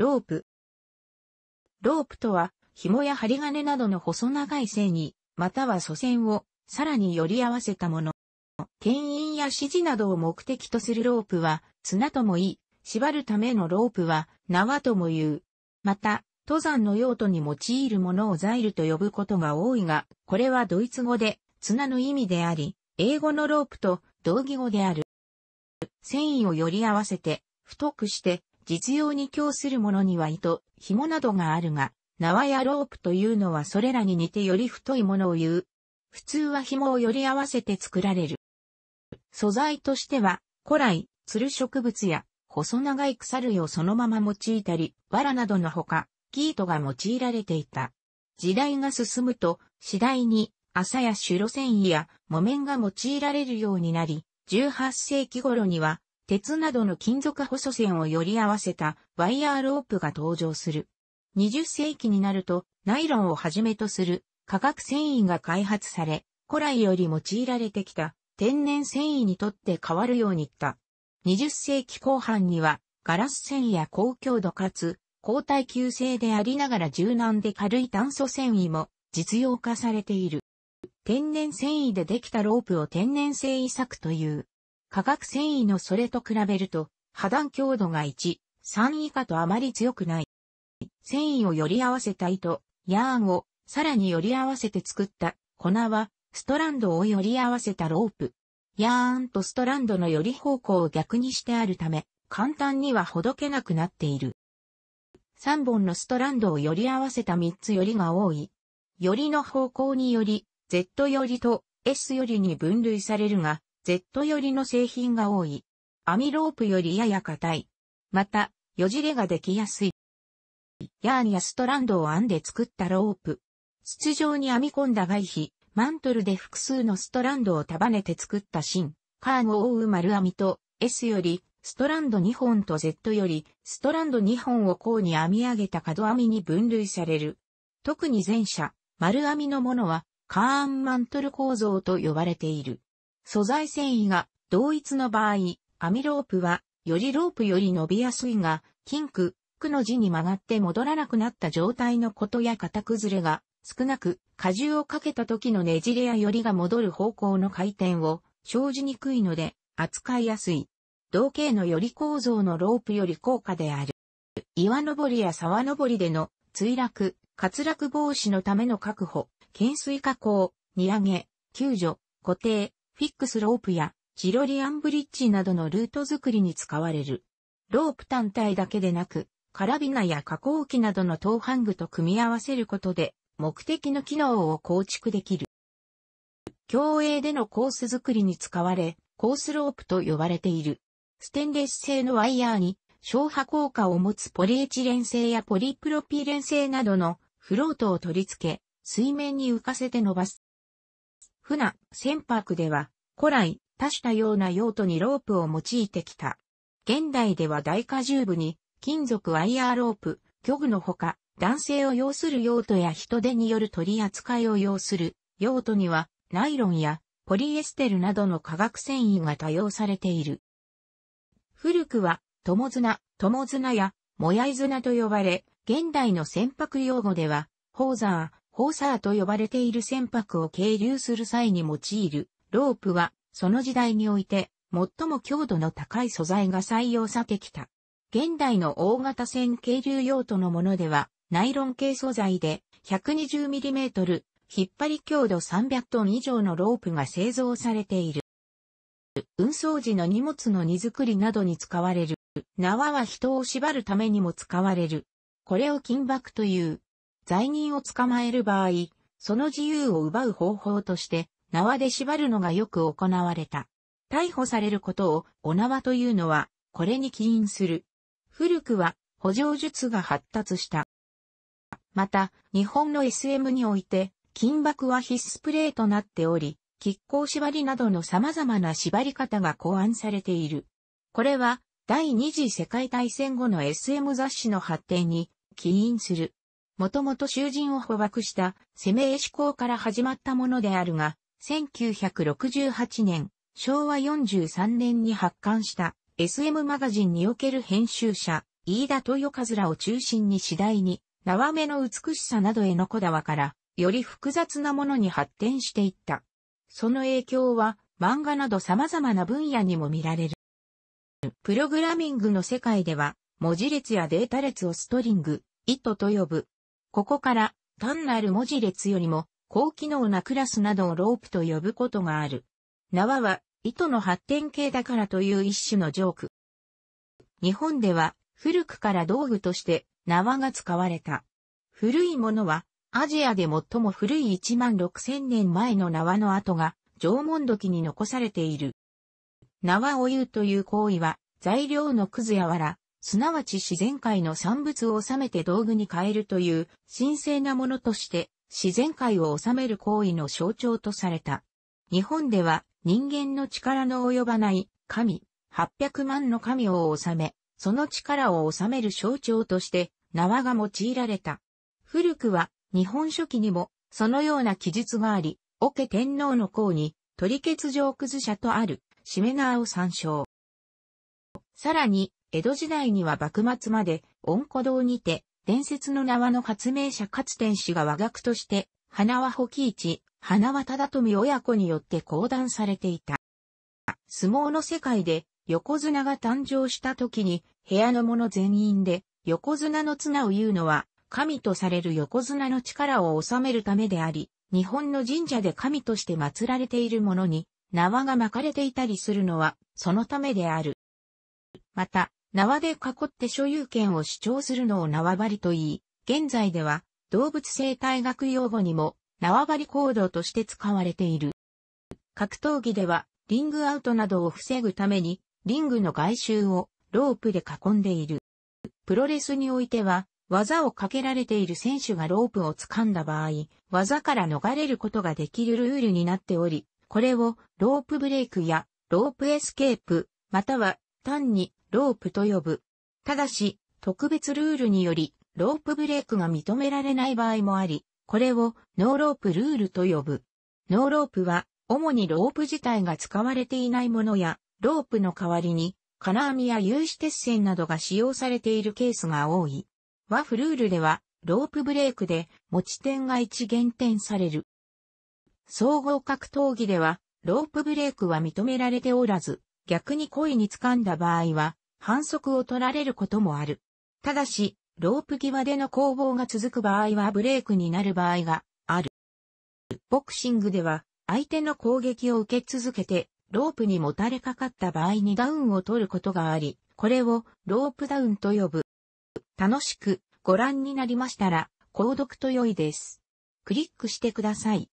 ロープ。ロープとは、紐や針金などの細長い繊維、または祖先を、さらにより合わせたもの。牽引や指示などを目的とするロープは、綱ともいい、縛るためのロープは、縄とも言う。また、登山の用途に用いるものをザイルと呼ぶことが多いが、これはドイツ語で、綱の意味であり、英語のロープと同義語である。繊維をより合わせて、太くして、実用に供するものには糸、紐などがあるが、縄やロープというのはそれらに似てより太いものを言う。普通は紐をより合わせて作られる。素材としては、古来、鶴植物や、細長い腐類をそのまま用いたり、藁などのほか、ー糸が用いられていた。時代が進むと、次第に、朝や白繊維や木綿が用いられるようになり、18世紀頃には鉄などの金属細線をより合わせたワイヤーロープが登場する。20世紀になると、ナイロンをはじめとする化学繊維が開発され、古来より用いられてきた天然繊維にとって変わるようにった。20世紀後半には、ガラス繊維や高強度かつ、高耐久性でありながら柔軟で軽い炭素繊維も実用化されている。天然繊維でできたロープを天然繊維柵という。化学繊維のそれと比べると、破断強度が1、3以下とあまり強くない。繊維をより合わせた糸、ヤーンをさらにより合わせて作った粉は、ストランドをより合わせたロープ。ヤーンとストランドのより方向を逆にしてあるため、簡単にはほどけなくなっている。3本のストランドをより合わせた3つよりが多い。よりの方向により、Z よりと S よりに分類されるが、Z 寄りの製品が多い。網ロープよりやや硬い。また、よじれができやすい。ヤーンやストランドを編んで作ったロープ。筒状に編み込んだ外皮、マントルで複数のストランドを束ねて作った芯、カーンを覆う丸編みと、S より、ストランド2本と Z より、ストランド2本を甲に編み上げた角編みに分類される。特に前者、丸編みのものは、カーンマントル構造と呼ばれている。素材繊維が同一の場合、網ロープはよりロープより伸びやすいが、金区、区の字に曲がって戻らなくなった状態のことや型崩れが少なく、荷重をかけた時のねじれやよりが戻る方向の回転を生じにくいので扱いやすい。同型のより構造のロープより高価である。岩登りや沢登りでの墜落、滑落防止のための確保、懸垂加工、荷上げ、救助、固定、フィックスロープやジロリアンブリッジなどのルート作りに使われる。ロープ単体だけでなく、カラビナや加工機などの等半具と組み合わせることで、目的の機能を構築できる。競泳でのコース作りに使われ、コースロープと呼ばれている。ステンレス製のワイヤーに消波効果を持つポリエチレン製やポリプロピレン製などのフロートを取り付け、水面に浮かせて伸ばす。船、船舶では、古来、多種多様な用途にロープを用いてきた。現代では大荷重部に、金属ワイヤーロープ、漁具のほか、男性を要する用途や人手による取り扱いを要する用途には、ナイロンやポリエステルなどの化学繊維が多用されている。古くは、友綱、友綱や、もやい綱と呼ばれ、現代の船舶用語では、ホーザー、ホーサーと呼ばれている船舶を経流する際に用いるロープは、その時代において、最も強度の高い素材が採用されてきた。現代の大型船経流用途のものでは、ナイロン系素材で 120mm 引っ張り強度300トン以上のロープが製造されている。運送時の荷物の荷造りなどに使われる。縄は人を縛るためにも使われる。これを金箔という。罪人を捕まえる場合、その自由を奪う方法として、縄で縛るのがよく行われた。逮捕されることを、お縄というのは、これに起因する。古くは、補助術が発達した。また、日本の SM において、金箔は必須プレーとなっており、亀甲縛りなどの様々な縛り方が考案されている。これは、第二次世界大戦後の SM 雑誌の発展に起因する。もともと囚人を捕獲した攻め絵志向から始まったものであるが、1968年、昭和43年に発刊した SM マガジンにおける編集者、飯田豊和らを中心に次第に、縄目の美しさなどへのこだわから、より複雑なものに発展していった。その影響は、漫画など様々な分野にも見られる。プログラミングの世界では、文字列やデータ列をストリング、糸と呼ぶここから単なる文字列よりも高機能なクラスなどをロープと呼ぶことがある。縄は糸の発展形だからという一種のジョーク。日本では古くから道具として縄が使われた。古いものはアジアで最も古い1万6千年前の縄の跡が縄文土器に残されている。縄を言うという行為は材料のくずやわら、すなわち自然界の産物を収めて道具に変えるという神聖なものとして自然界を収める行為の象徴とされた。日本では人間の力の及ばない神、800万の神を治め、その力を治める象徴として縄が用いられた。古くは日本書紀にもそのような記述があり、桶天皇の項に取り欠上崩者とある、しめ縄を参照。さらに、江戸時代には幕末まで、温古堂にて、伝説の縄の発明者勝天氏が和学として、花輪保喜一、花輪忠富親子によって講談されていた。相撲の世界で、横綱が誕生した時に、部屋の者全員で、横綱の綱を言うのは、神とされる横綱の力を収めるためであり、日本の神社で神として祀られているものに、縄が巻かれていたりするのは、そのためである。また、縄で囲って所有権を主張するのを縄張りと言い、現在では動物生態学用語にも縄張り行動として使われている。格闘技ではリングアウトなどを防ぐためにリングの外周をロープで囲んでいる。プロレスにおいては技をかけられている選手がロープを掴んだ場合、技から逃れることができるルールになっており、これをロープブレイクやロープエスケープ、または単にロープと呼ぶ。ただし、特別ルールにより、ロープブレークが認められない場合もあり、これをノーロープルールと呼ぶ。ノーロープは、主にロープ自体が使われていないものや、ロープの代わりに、金網や有刺鉄線などが使用されているケースが多い。ワフルールでは、ロープブレークで持ち点が一減点される。総合格闘技では、ロープブレークは認められておらず、逆に故意に掴んだ場合は、反則を取られることもある。ただし、ロープ際での攻防が続く場合はブレークになる場合がある。ボクシングでは相手の攻撃を受け続けてロープにもたれかかった場合にダウンを取ることがあり、これをロープダウンと呼ぶ。楽しくご覧になりましたら購読と良いです。クリックしてください。